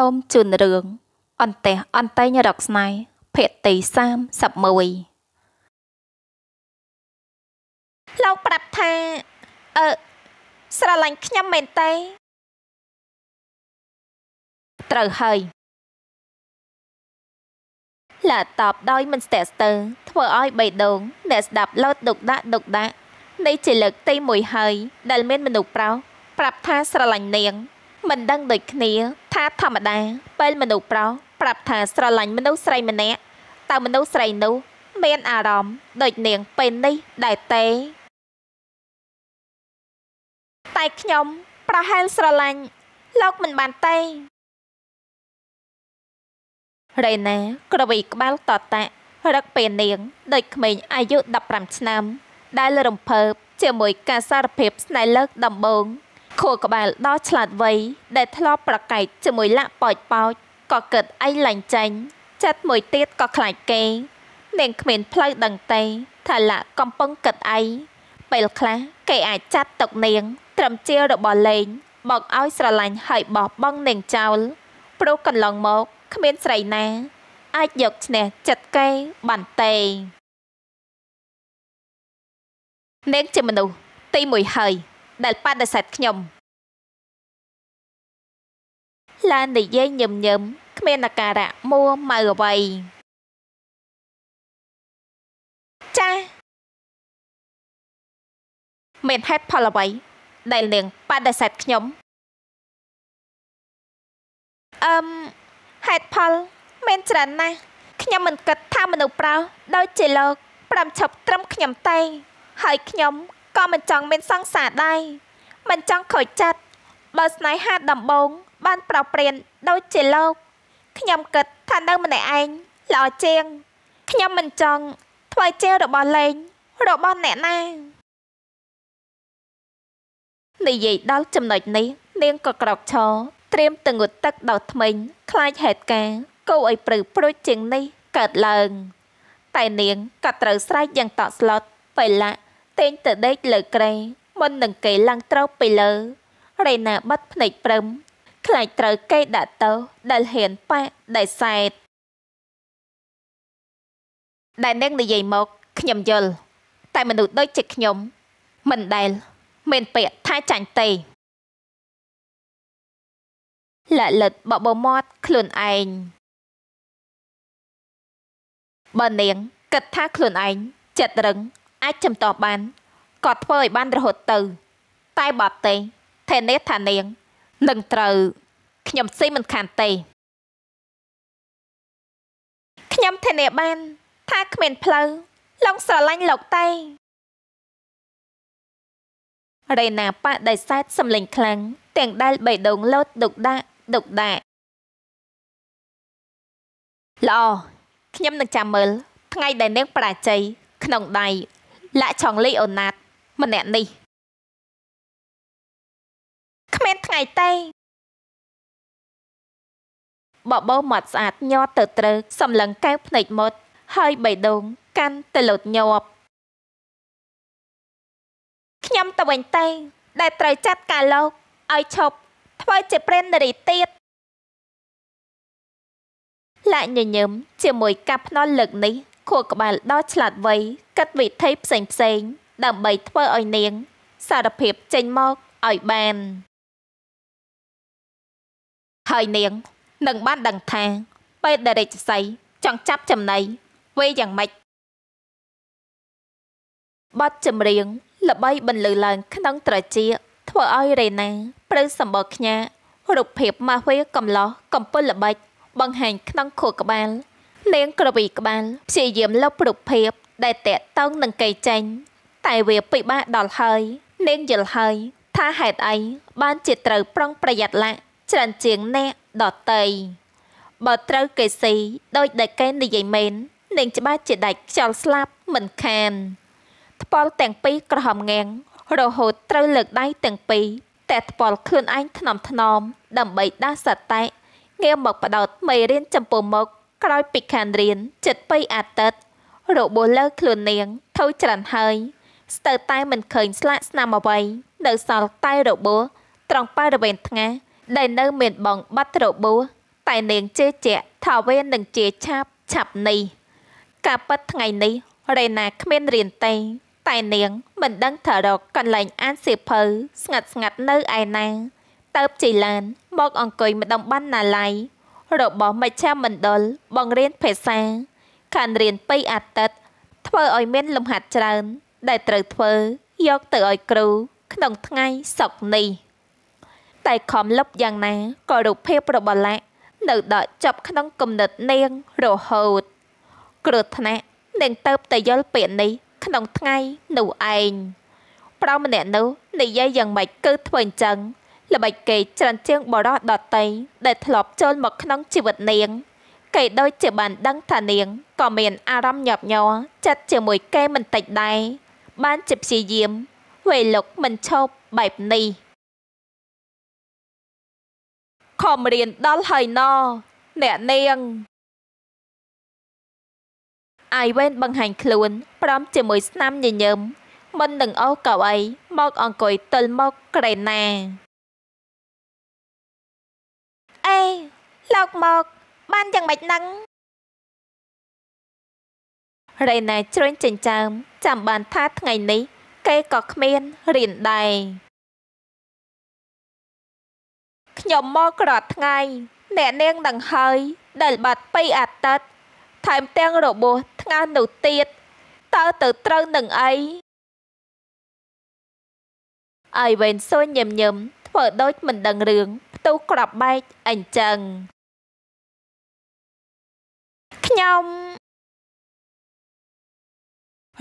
សូមជូនរឿងអន្ទះអន្តែងរកស្នេហ៍ភាគទី31លោកប្រាប់ថាអឺស្រឡាញ់ខ្ញុំមែនទេត្រូវហើយឡាតបដោយ មិនស្ទាក់ស្ទើរធ្វើឲ្យបេះដូងអ្នកស្ដាប់លោតដុកដាក់ដុកដាក់នេះជាលើកទី1ហើយដែលមានមនុស្សប្រុសប្រាប់ថាស្រឡាញ់នាងមិនដឹងដូចគ្នា ថាធម្មតាពេលមនុស្សប្រុសប្រាប់ថាស្រឡាញ់មនុស្សស្រីម្នាក់តើមនុស្សស្រីនោះ មានអារម្មណ៍ដូចនាង ពេលនេះដែរទេតែខ្ញុំ ប្រហែលស្រឡាញ់លោកមិនបានទេរេណាក្រវីក្បាលតតាក់រឹកពេលនាងដូចក្មេងអាយុ15ឆ្នាំ ដែលរំភើបជាមួយការសារភាព ស្នេហ៍លើក ដំបូងខួរក្បាលដ៏ឆ្លាតវៃដែលធ្លាប់ប្រកែកជាមួយលាក់ប៉ោចប៉ោចក៏គិតអីឡាញ់ចាញ់ចិត្តមួយទៀតក៏ខ្លាចគេ នាងគ្មានផ្លូវដឹងទេថាលាក់កំពុងគិតអីពេលខ្លះគេអាចចាត់ទុកនាងត្រឹមជារបស់លេងបោកឲ្យស្រឡាញ់ហើយបោះបង់នាងចោលព្រោះកន្លងមកគ្មានស្រីណាអាចយកឈ្នះចិត្តគេបានទេនាងជាមនុស្សទី1ហើយដែលបដិសេធខ្ញុំឡាននិយាយញឹមញឹមគ្មានអាការៈមួម៉ៅអ្វី ចាមានហេតុផលអ្វី ដែលនាងបដិសេធខ្ញុំអឹមហេតុផល មានច្រើនណាស់ខ្ញុំមិនគិតថាមនុស្សប្រុសដូចជាលោកប្រាំឈប់ត្រឹមខ្ញុំទេហើយខ្ញុំក៏មិនចង់មានសង្សារដែរមិនចង់ខូចចិត្តបើស្នេហាដំបងបានប្រោប្រៀនដូចជាលោកខ្ញុំគិតថានៅម្នាក់ឯងល្អជាងខ្ញុំមិនចង់ធ្វើជារបស់លេងរបស់អ្នកណានិយាយដល់ចំណុចនេះនាងក៏ក្រោកឈរត្រៀមទៅងូតទឹកដល់ថ្មិញខ្លាចហេតុការគោឲ្យព្រឺព្រួចជាងនេះកើតឡើង តែនាងក៏ត្រូវស្រែកយ៉ាងតក់ស្លុតពេលឡាតែងទៅដេកលើក្រែមិននឹងគេឡើងត្រូវពីលើរេណាបាត់ភ្នែកព្រឹម ខ្លាចត្រូវគេដាក់ទៅ ដែលហ៊ានប៉ែដែលសែតដែលនឹងនិយាយមកខ្ញុំយល់តែមនុស្សដូចជាខ្ញុំ មិនដែលមានពាក្យថាចាញ់ទេលាក់លិតបបមាត់ខ្លួនឯងបើនាងគិតថាខ្លួនឯងចិត្តរឹងអាចចំតោះបានគាត់ធ្វើឲ្យបានរហូតទៅ តែបើទេធានាថានាងនឹងត្រូវខ្ញុំស៊ីមិនខានទេខ្ញុំធានាបាន ថាគ្មានផ្លូវលោកស្រឡាញ់លោកតែរេណាប៉ដៃសែតសំលេងខ្លាំងទាំងដែលបេះដូងលោតដុកដាក់ដុកដាក់ល្អខ្ញុំនឹងចាំមើល ថ្ងៃដែលនាងប្រាជ័យក្នុងដៃលាក់ឆងលីអូណាតម្នាក់នេះគ្មានថ្ងៃទេបបោមាត់ស្អាតញ័រទៅត្រូវសម្លឹងកែវភ្នែកមុតហើយបៃដងកាន់ទៅលោតញាប់ខ្ញុំទៅវិញទេដែលត្រូវចាត់ការលោកឲ្យឈប់ធ្វើជាប្រេនរីទៀតលាក់ញញឹមជាមួយកាប់ភ្នល់លើកនេះខួរក្បាលដ៏ឆ្លាតវៃកាត់វិធីផ្សេងផ្សេងដើម្បីធ្វើឲ្យនាង សារភាពចេញមកឲ្យបានហើយនាងនឹងបានដឹងថាពេលដែលរាជសីចង់ចាប់ចំណៃវេយ៉ាងម៉េចបទចម្រៀងល្បីបន្លឺឡើងក្នុងត្រជា ធ្វើឲ្យរេណាព្រឺសម្បល់ខ្ញារូបភាពម៉ាស់វាកំឡោះកំពុលល្បិចបង្ហាញក្នុងខួរក្បាលនាងក្រវីក្បាលព្យាយាមលុបរូបភាពដែលតាក់ទងនឹងកេចេញតែវាពិបាកដល់ហើយនាងយល់ហើយថាហេតុអីបានជាត្រូវប្រុងប្រយ័ត្នឡាក់ច្រើនជាងអ្នកដតីបើត្រូវគេស៊ីដោយដែលគេនិយាយមែននាងច្បាស់ជាដាច់ខ្យល់ស្លាប់មិនខានថ្ពាល់ទាំងពីរក្រហមងាំងរហូតត្រូវលើកដៃទាំងពីរតែថ្ពាល់ខ្លួនឯងថ្នមថ្នមដើម្បីដាស់សតិងាកមកបដោតមេរៀនចំពោះមុខក្រោយពីខានរៀនចិត្តបៃអាទិត្យរបួសលើខ្លួននាងថូចច្រានហើយ ស្ទើរតែមិនឃើញស្លាកស្នាមអ្វីនៅសល់តែរបួសត្រង់ប៉ែរវេនថ្ងាដែលនៅមានបងបាត់របួសតែនាងជឿជាក់ថាវេននឹងជាឆាប់ឆាប់នេះ ការប៉ັດថ្ងៃនេះរេណាគ្មានរៀនទេតែនាងមិនដឹងថារកកន្លែងអានសៀវភៅស្ងាត់ស្ងាត់នៅឯណាតើបជិះឡានមកអង្គុយម្ដុំបានណាឡៃរបស់មជ្ឈមណ្ឌលបង្រៀនភាសាខានរៀន២អាទិត្យធ្វើឲ្យមានលំហាត់ច្រើន ដែលត្រូវធ្វើយកទៅឲ្យគ្រូក្នុងថ្ងៃសុក្រនេះ តែខំលុបយ៉ាងណាក៏រូបភាពរបស់ឡាក់នៅដកចាប់ក្នុងគំនិតនាងរហូត គ្រោះថ្នាក់នាងទៅតែយល់ពាក្យនេះក្នុងថ្ងៃនោះឯងប្រុសម្នាក់នោះនិយាយយ៉ាងម៉េចគឺធ្វើអញ្ចឹងល្បិចគេច្រើនជាងបរោះដតីដែលធ្លាប់ចូលមកក្នុងជីវិតនាងគេដូចជាបានដឹងថានាងក៏មានអារម្មណ៍ញាប់ញ័រចិត្តជាមួយគេមិនតិចដែរបាន ជាព្យាយាមវេលុកមិនឈប់បែបនេះខំរៀនដល់ហើយណអ្នកនាងអាយវែនបង្ហាញខ្លួនព្រមជាមួយស្នាមញញឹមមិននឹងអូកៅអីមក អង្គុយទិលមកក្រេណាលោកមកបានយ៉ាងម៉េចនឹងរៃណែជ្រុញចិញ្ចើមចាំបានថាថ្ងៃនេះគេក៏គ្មានរៀនដែរខ្ញុំមកក្រត់ថ្ងៃ អ្នកនាងដឹងហើយដែលបាត់ពីអាទិត្យថែមទាំងរបួសថ្ងាសនោះទៀតតើទៅត្រូវនឹងអីអីវែនសួនញឹមញឹមធ្វើដូចមិនដឹងរឿងផ្ទុះក្របបែកអញ្ចឹងខ្ញុំ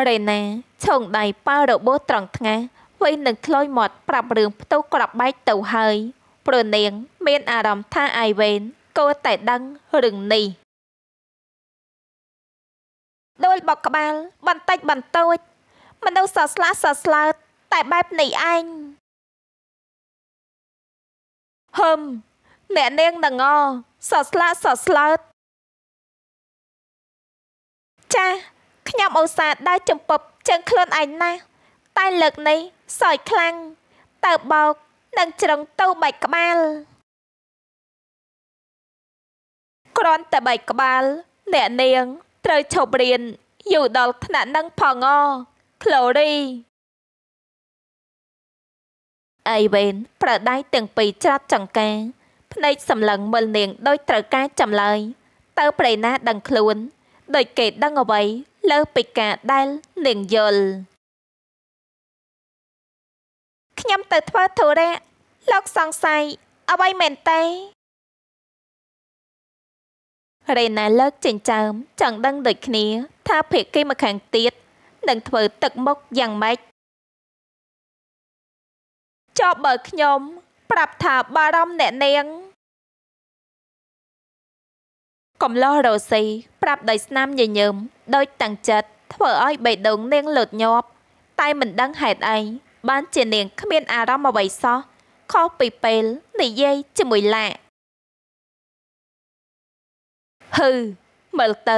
រេណាឆុងដៃប៉ារបោះត្រង់ថ្ងាសវិញនឹងឆ្លោយមាត់ប្រាប់រឿងផ្ទុះក្របបែកទៅហើយ ព្រនាង មានអារម្មណ៍ថាអៃវេនគួរតែដឹងរឿងនេះដោយបកក្បាល បន្តិចបន្តួចមនុស្សសស្លាសស្លើត តែបែបនេះឯងហឹមអ្នកនាងនឹងអសស្លាសស្លើតចាខ្ញុំឧស្សាហ៍ដើរចំពប់ជើងខ្លួនឯងណាស់តែលើកនេះសោយខ្លាំងតើបោកនឹងច្រឹងទៅបែកក្បាលគ្រាន់តែបែកក្បាល អ្នកនាងត្រូវឈប់រៀនយូរដល់ថ្នាក់នឹងផងអក្លូរីអីវ៉េនប្រដៅទាំងពីរច្រាត់ចង្កាភ្នែកសម្លឹងមើលនាងដោយត្រូវការចម្លើយតើប្រេណាដឹងខ្លួនដូចគេដឹងអ្វី លើ ពីការដែលនាងយល់ខ្ញុំទៅធ្វើធុរៈលោកសង្ស័យអ្វីមែនទេរេណាលើកចិញ្ចើមចង់ដឹងដូចគ្នាថាភេកគេមកខាងទៀតនឹងធ្វើទឹកមុខយ៉ាងម៉េចចប់បើខ្ញុំ ប្រាប់ថាបារម្ភអ្នកនាងកំលោះរោស៊ីប្រាប់ដោយស្នាមញញឹមដោយ តាំងចិត្តធ្វើឲ្យបេះដូងនាងលោតញាប់ តែមិនដឹងហេតុអីបាន ជានាងគ្មាន អារម្មណ៍អ្វីសោះខុសពីពេលនិយាយជាមួយឡាហឺមើលទៅ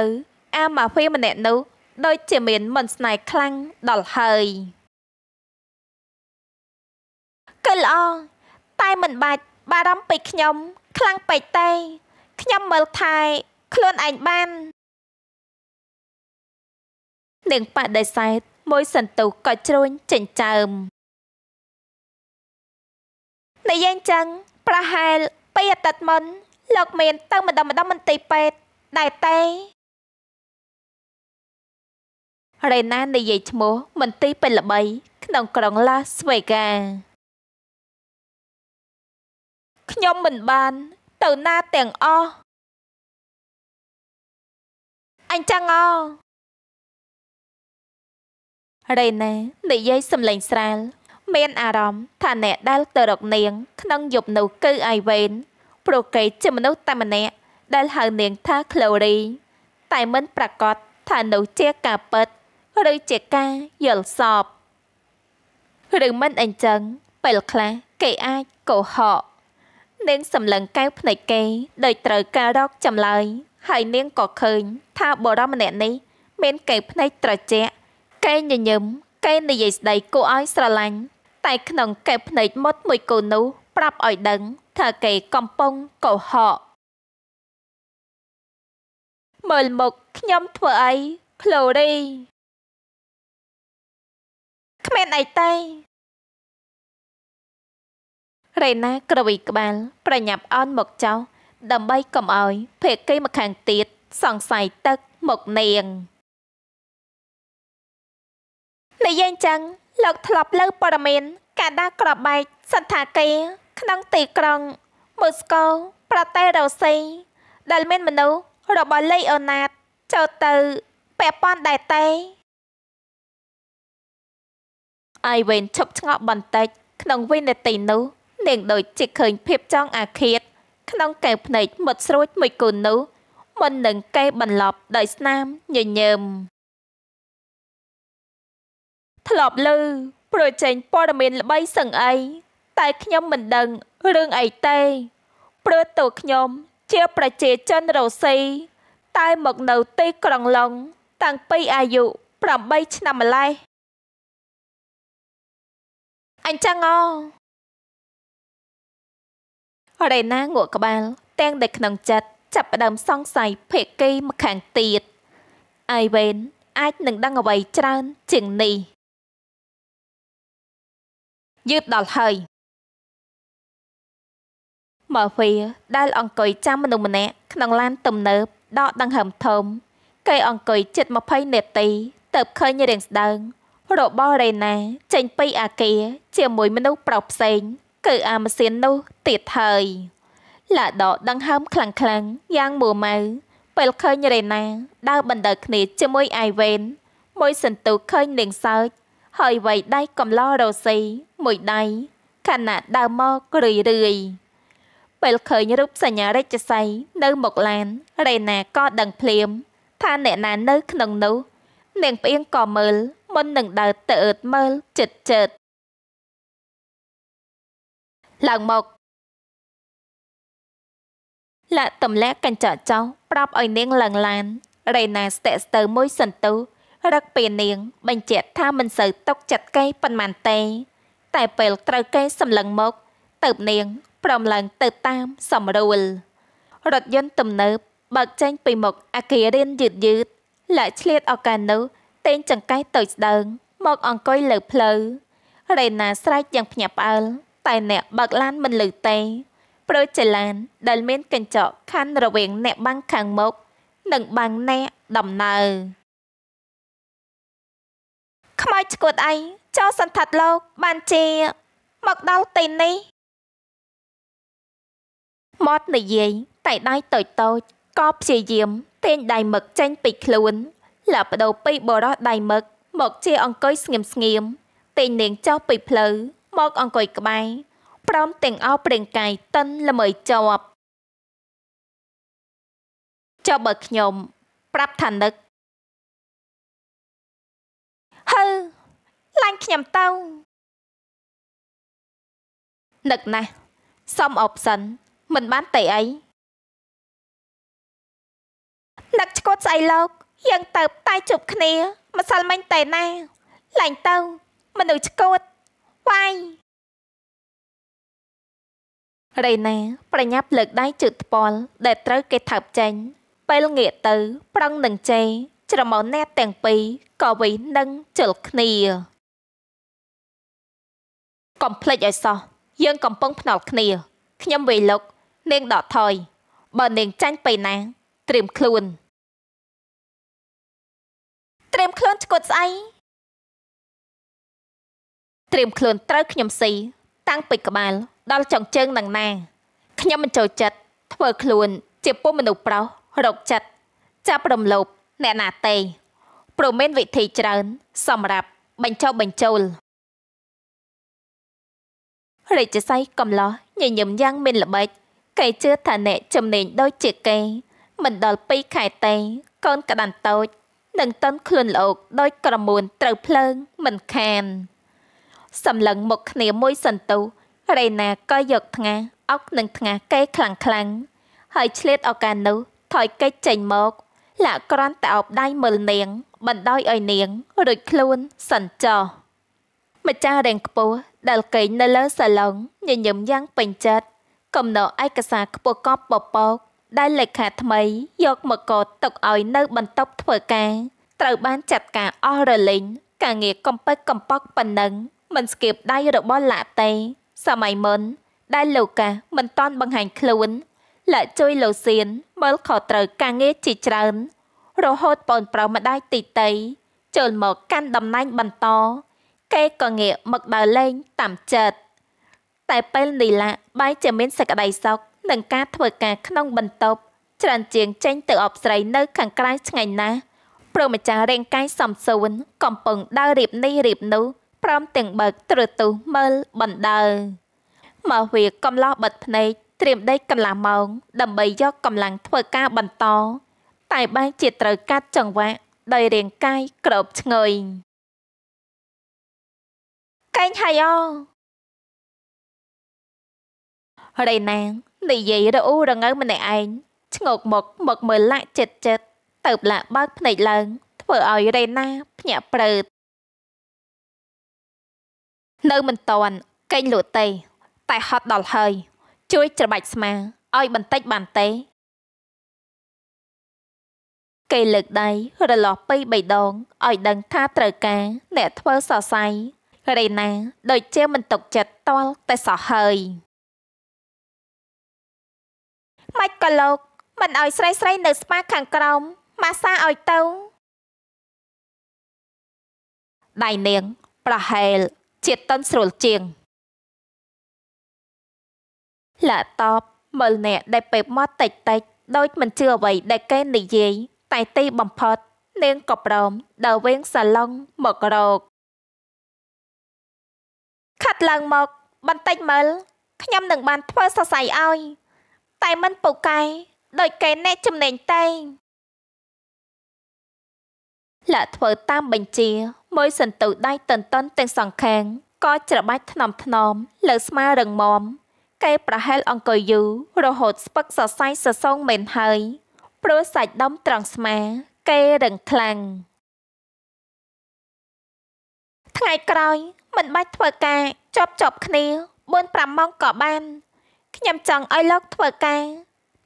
អាម៉ាហ្វេម្នាក់នោះដូចជាមានមន្តស្នេហ៍ខ្លាំងដល់ហើយគឺល្អតែមិនបាច់បារម្ភពីខ្ញុំ ខ្លាំងពេកទេខ្ញុំមើលថែខ្លួនឯងបាននាងបដិសេធមួយសន្ទុះក៏ជ្រួញចិញ្ចើមនិយាយចឹង ប្រហែលពីអតីតមុនលោកមានទៅម្ដងម្ដងមន្ទីរពេទ្យដែរទេរេណានិយាយឈ្មោះមន្ទីរពេទ្យល្បីក្នុងក្រុង Las Vegas ខ្ញុំមិនបានទៅណាទាំងអស់អញ្ចឹងអូរេណានិយាយសំឡេងស្រាលមានអារម្មណ៍ថាអ្នកដែលទៅរកនាងក្នុងយប់នោះគឺអៃវេនព្រោះគេជាមនុស្សតែម្នាក់ដែលហៅនាងថាក្លូរី តែមិនប្រកាសថានោះជាការពិត ឬជាការយល់សប្តិឬមិនអញ្ចឹងពេលខ្លះគេអាចកុហកនាងសម្លឹងកែវភ្នែកគេដោយត្រូវការរកចម្លើយហើយនាងក៏ឃើញថាបរិមម្នាក់នេះ មានកែវភ្នែកត្រជាក់កែញញឹមកែនិយាយស្ដីគួរឲ្យស្រឡាញ់តែក្នុងកែវភ្នែកមុតមួយគូនោះ ប្រាប់ឲ្យដឹងថាគេកំពុងកុហកមើលមកខ្ញុំធ្វើអីក្លូរីគ្មានអីទេរេណាក្រវីក្បាលប្រញាប់អន់មកចោលដើម្បីកុំឲ្យភេកគេម្ខាងទៀតសង្ស័យទឹកមកនាងនិយាយចឹងលោកធ្លាប់លើព័ត៌មានការដាក្របបែកសន្តាគារក្នុងទីក្រុងមូស្គូប្រទេសរុស្ស៊ីដែលមានមនុស្សរបស់លេអូណាតចូលទៅពាក់ព័ន្ធដែរទេអៃវ៉េនឈប់ឆ្ងល់បន្តិចក្នុងវិនាទីនោះនាងដូចជាឃើញភាពចង់អាឃាតក្នុងកែវភ្នែកមុតស្រួចមួយគុណនោះមិននឹងកេះបន្លប់ ដោយស្នាមញញើមធ្លាប់លឺប្រជែងព័ត៌មាន ល្បីសឹងអីតែខ្ញុំមិនដឹងរឿងអីទេព្រោះតើខ្ញុំជាប្រជាជនរុស្ស៊ីតែមកនៅទីក្រុងឡុង តាំងពីអាយុ8ឆ្នាំម្លេះអញ្ចឹងអូរេណាងក់ក្បាល ទាំងតែក្នុងចិត្តចាប់ផ្ដើមសង្ស័យភេកីម្ខាងទៀតអៃវ៉េនអាចនឹងដឹងអ្វីច្រើនជាងនេះយឺតដល់ហើយម៉ាហ្វៀដែលអង្គុយចាំមនុស្សម្នាក់ក្នុងឡានទំនើបដកដង្ហើមធំគេអង្គុយជិត20នាទីទៅឃើញរាងស្ដើងរបស់រេណាចេញពីអាគារជាមួយមនុស្សប្រុសផ្សេងគឺអាម៉ាស៊ីននោះទៀតហើយឡាដកដង្ហើមខ្លាំងខ្លាំងយ៉ាងមួម៉ៅពេលឃើញរេណាដើរបណ្ដើគ្នាជាមួយអៃវ៉េនមួយសន្ទុះឃើញនាងសើចហើយវៃដៃកំឡរ៉ូស៊ីមួយដៃខណៈដើរមករឿយរឿយពេលឃើញរូបសញ្ញារេចស័យនៅមុខឡានរេណាក៏ដឹងភ្លាមថាអ្នកណានៅក្នុងនោះ នាងផ្អៀងក៏មើលមុននឹងដើរទៅអឺតមើលចិត្តចិត្តឡើងមកលាក់ទម្លាក់កញ្ចក់ចោលប្រាប់ឲ្យនាងឡើងឡានរេណាស្ទាក់ស្ទើមួយសន្ទុះរឹកពេលនាង បញ្ជាក់ថាមិនសូវຕົកចិត្តគេប៉ុន្មានទេ តែ ពេលត្រូវគេសម្លឹងមក ទៅនាងព្រមឡើងទៅតាមសម្រួលរថយន្តទំនើបបើកចេញពីមុខអាគាររៀនយឺតយឺតលាក់ឆ្លៀតឱកាសនោះេងចង្កេះតូចស្ដើង មកអង្គុយលើផ្លូវរេណាស្រែកយ៉ាងភ្ញាក់ផ្អើលតែអ្នកបើកឡានមិនលឺទេព្រោះចលានដែលមានកញ្ចក់ខណ្ឌរវាងអ្នកបាំងខាងមុខនិងបាំងអ្នកដំណើរខ្មោចឆ្កួតអីចោសន្តិដ្ឋលោកបានជាមកដល់ទីនេះ មត់និយាយតែដៃតូចតូចក៏ព្យាយាមទាញដៃមឹកចេញពីខ្លួនលាបដោពីបរោះដៃមឹកមកជាអង្គុយស្ងៀមស្ងៀមទាញនាងចោះពីផ្លូវមកអង្គុយក្បែរព្រមទាំងអោប្រេងកាយតិនល្មើយជាប់ចុះបើខ្ញុំប្រាប់ថានឹកហើឡាញ់ខ្ញុំទៅនឹកណាស់សុំអបសិន មិនបានតែអីនឹកឆ្កត់ស្អីលោកយើងទៅតែជប់គ្នាម្សិលមិញតែណាឡាញ់ទៅ មនុស្សឆ្កត់ប៉ៃរេណាប្រញាប់លើកដៃជើតថ្ពាល់ដែលត្រូវគេថើបចេញពេលងាកទៅ ប្រឹងនឹងជេរច្រមុះអ្នកទាំងពីរក៏វិសនឹងជលគ្នា កំភ្លេចឲ្យសោះយើងកំពុងភ្នាល់គ្នាខ្ញុំវេលុកនាងដកថយបើនាងចាញ់ពេលណាត្រៀមខ្លួន ត្រៀមខ្លួនឈ្កត់ស្អីត្រៀមខ្លួនត្រូវខ្ញុំស៊ីតាំងពីក្បាលដល់ចង្ជើងនឹងណាខ្ញុំមិនចូលចិត្តធ្វើខ្លួនជាពុំមនុស្សប្រុសរកចិត្តចាប់រំលោភអ្នកណាទេព្រមមានវិធីច្រើន សម្រាប់បញ្ចុះបញ្ចូលរាជសីកំឡោះញញឹមយ៉ាងមានល្បិចគេជឿថាអ្នកចំណេញដូចជាគេមិនដល់2ខែទេកូនក្តាន់តូចនឹងតន់ខ្លួនលោកដោយក្រមួនត្រូវភ្លើងមិនខានសម្លឹងមុខគ្នាមួយសន្ទុះរេណាក៏យកថ្ងាអុកនឹងថ្ងាគេខ្លាំងខ្លាំងហើយឆ្លៀតឱកាសនោះថយកិច្ចចេញមកលាក់ក្រាន់តែអោបដៃមើលនាងបណ្ដោយឲ្យនាងរួចខ្លួនសិនចោះម្ចាស់រៀងខ្ពស់ដែលកេងនៅលើសាឡុងញញឹមយ៉ាងពេញចិត្តកំណត់ឯកសារខ្ពស់កប់បបោកដែលលេខាថ្មីយក មកកត់ទុកឲ្យនៅ បន្ទប់ធ្វើការត្រូវបានចាត់ការអស់រលីងការងារកំពេចកំប៉ុកប៉ុណ្ណឹងមិនស្គៀបដៃរបស់ឡាតេសម័យមុនដែលលោកកាសមិនតន់បង្ហាញខ្លួនលាក់ជួយលោកសៀនមើលខុសត្រូវការងារជាច្រើនរហូតបូនប្រុសម្ដាយទីតីចូលមកកាន់តំណែងបន្តគេក៏ងាកមកដើរលេងតាមចិត្តតែពេលនេះឡាបាយជាមានសក្តីសោកនឹងការធ្វើការក្នុងបន្ទប់ច្រើនជាងចេញទៅអបស្រីនៅខាងក្រៅឆ្ងាយណាស់ព្រមម្ចាស់រាងកាយសំសូនកំពុងដើររៀបនេះរៀបនោះព្រមទាំងបើកទ្រទុះមើលបណ្ដើមកវាកំឡោះបិទភ្នែកត្រៀមដេកកន្លះម៉ោងដើម្បីយកកម្លាំងធ្វើការបន្ត តែបែរជាត្រូវកាត់ចង្វាក់ដោយរាងកាយក្របឆ្ងុយកែងហើយអូរៃណាងនិយាយរអ៊ូរងើម្នាក់ឯងឆ្ងោកមកមកមើលលាក់ចិត្តចិត្តទៅលាក់បើកភ្នែកឡើង ធ្វើឲ្យរៃណា ភ្ញាក់ព្រើតនៅមិនតន់កេងលក់ទេ តែហត់ដល់ហើយ ជួយច្របាច់ស្មាឲ្យបន្តិចបានទេគេលើកដៃរលាស់ពី3ដងឲ្យដឹងថាត្រូវការអ្នកធ្វើសរសៃរេណាដូចជាមិនຕົកចិត្តតល់តែសោះហើយម៉េចក៏លោកមិនឲ្យស្រីស្រីនៅស្ប៉ាខាងក្រោមម៉ាសាឲ្យទៅដៃនាងប្រហែលជាតិតឹងស្រួលជាងឡាតបមើលអ្នកដែលពេបមកតិចតិចដូចមិនជឿអ្វី ដែលគេនិយាយតែទីបំផុតនាងក៏ព្រមដើរវេងសាឡុងមករកខាត់ឡើងមកបន្តិចមើលខ្ញុំនឹងបានធ្វើសរសៃឲ្យ តែមិនពូកែដូចគេអ្នកចំណេញតែលាក់ធ្វើតាមបញ្ជាមួយសន្ទុះដៃតន្ទន់ទាំងសងខាងក៏ ច្របាច់ថ្នមថ្នមលើស្មារឹងមាំគេប្រហែលអង្គុយយូររហូតស្ពឹកសរសៃសសងមែនហើយព្រោះសាច់ដុំត្រង់ស្មាគេរឹងខ្លាំងថ្ងៃក្រោយ មិនបាច់ធ្វើការជាប់ជាប់គ្នា4 5ម៉ោងក៏បានខ្ញុំចង់ឲ្យលោក ធ្វើការ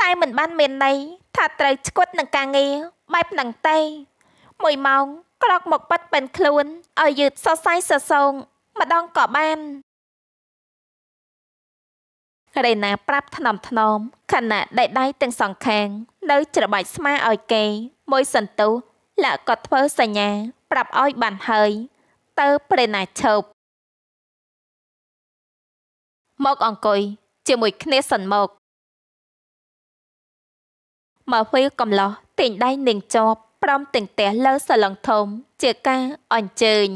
តែមិនបានមានន័យថាត្រូវឆ្កួតនឹងការងារបែបហ្នឹងទេមួយម៉ោងក្រោកមកប៉ាត់ប៉ិនខ្លួនឲ្យយឺតសរសៃសរសងម្ដងក៏បានរេណាប្រាប់ថ្នមថ្នមខណៈដៃដៃទាំងសងខាងនៅ ច្របាច់ស្មាឲ្យគេមួយសន្ទុះលាក់ក៏ធ្វើសញ្ញា ប្រាប់ឲ្យបានហើយទៅប្រេណាឈប់មកអង្គុយជាមួយគ្នាសិនមកមកពេលកំឡោះទិញដៃនឹងជាប់ព្រមទាំងផ្ទះលើសាឡឹងធំជាការអញ្ជើញ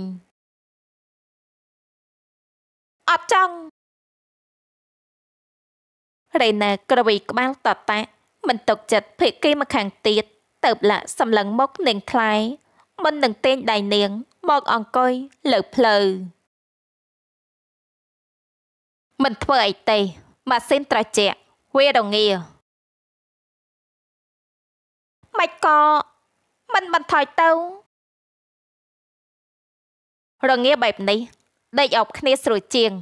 អត់ចង់រេណាក្រវីក្បាលតតាក់មិនຕົកចិត្តភិក្ខីមកខាងទៀតទៅបលាក់សម្លឹងមុខនាងខ្លែមិននឹងទេញដៃនាង មកអង្គុយលើផ្លូវមិនធ្វើអីទេម៉ាស៊ីនត្រជាក់វារងាមិនក៏មិនបន្ថយទៅរងាបែបនេះដេកអបគ្នាស្រួលជាង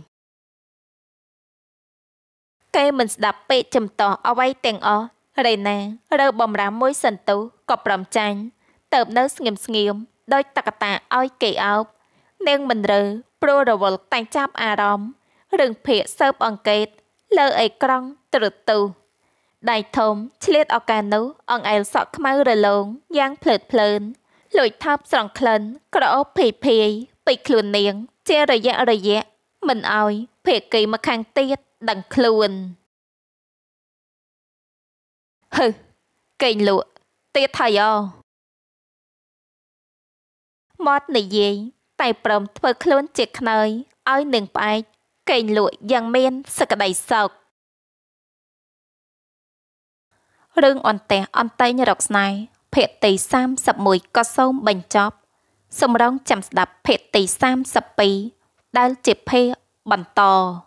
គេមិនស្ដាប់ពេកចំតោះអ្វីទាំងអស់រេណារើបំរាមមួយសន្ទុះក៏ប្រំចាញ់ទៅនៅស្ងៀមស្ងៀមដោយតកតាឲ្យគេអោបនាងមិនរើព្រោះរវល់តែចាប់អារម្មណ៍រឿងភាកសើបអង្កេត លើអេក្រង់ទ្រឹទូដៃធំឆ្លៀតឱកាសនោះអង្អែលសក់ខ្មៅរលោងយ៉ាងភ្លើតភ្លើនលួចថើបស្រង់ក្លិនក្រអូបភីភីពេកខ្លួននាង ជារយៈរយៈមិនអោយភេកីមកខាងទៀតដឹងខ្លួនហឺកេងលក់ទៀតហើយអមាត់និយាយតែព្រមធ្វើ ខ្លួនជាខ្នើយឲ្យនឹងផ្អែកកេងលក់យ៉ាងមាន សក្តីសោករឿងអន្តេះអន្តែងរកស្នេហ៍ភាគទី31ក៏សូមបញ្ចប់សម្រងចាំស្ដាប់ភាគទី32ដែលជាភេបន្ត